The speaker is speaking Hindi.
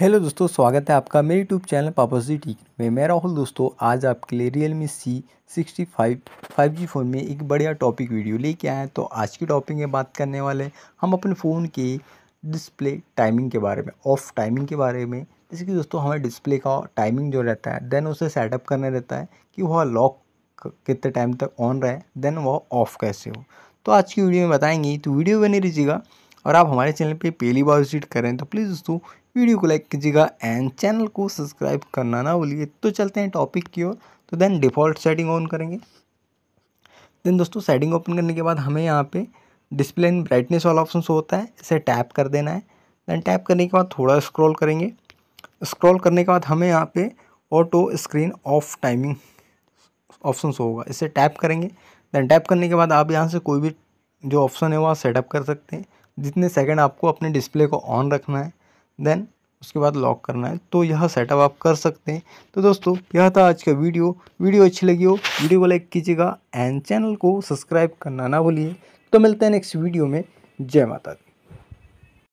हेलो दोस्तों स्वागत है आपका मेरे यूट्यूब चैनल पापाजी टीक में मैं राहुल दोस्तों आज आपके लिए Realme C sixty five five G phone में एक बढ़िया टॉपिक वीडियो लेके आए हैं तो आज की टॉपिक में बात करने वाले हम अपने फ़ोन के डिस्प्ले टाइमिंग के बारे में ऑफ टाइमिंग के बारे में जैसे कि दोस्तों हमें डिस्प्ले का टाइमिंग जो रहता है देन उसे सेटअप करना रहता है कि वह लॉक कितने टाइम तक ऑन रहे देन वह ऑफ़ कैसे हो तो आज की वीडियो में बताएंगे तो वीडियो बने रहिएगा और आप हमारे चैनल पे पहली बार विजिट करें तो प्लीज़ दोस्तों वीडियो को लाइक कीजिएगा एंड चैनल को सब्सक्राइब करना ना भूलिए तो चलते हैं टॉपिक की ओर तो देन डिफ़ॉल्ट सेटिंग ऑन करेंगे देन दोस्तों सेटिंग ओपन करने के बाद हमें यहाँ पे डिस्प्ले एंड ब्राइटनेस वाला ऑप्शन होता है इसे टैप कर देना है देन टैप करने के बाद थोड़ा स्क्रॉल करेंगे स्क्रॉल करने के बाद हमें यहाँ पे auto screen off timing option होगा इसे टैप करेंगे देन टैप करने के बाद आप यहाँ से कोई भी जो ऑप्शन है वो सेटअप कर सकते हैं जितने सेकंड आपको अपने डिस्प्ले को ऑन रखना है देन उसके बाद लॉक करना है तो यह सेटअप आप कर सकते हैं तो दोस्तों यह था आज का वीडियो वीडियो अच्छी लगी हो वीडियो को लाइक कीजिएगा एंड चैनल को सब्सक्राइब करना ना भूलिए तो मिलते हैं नेक्स्ट वीडियो में जय माता दी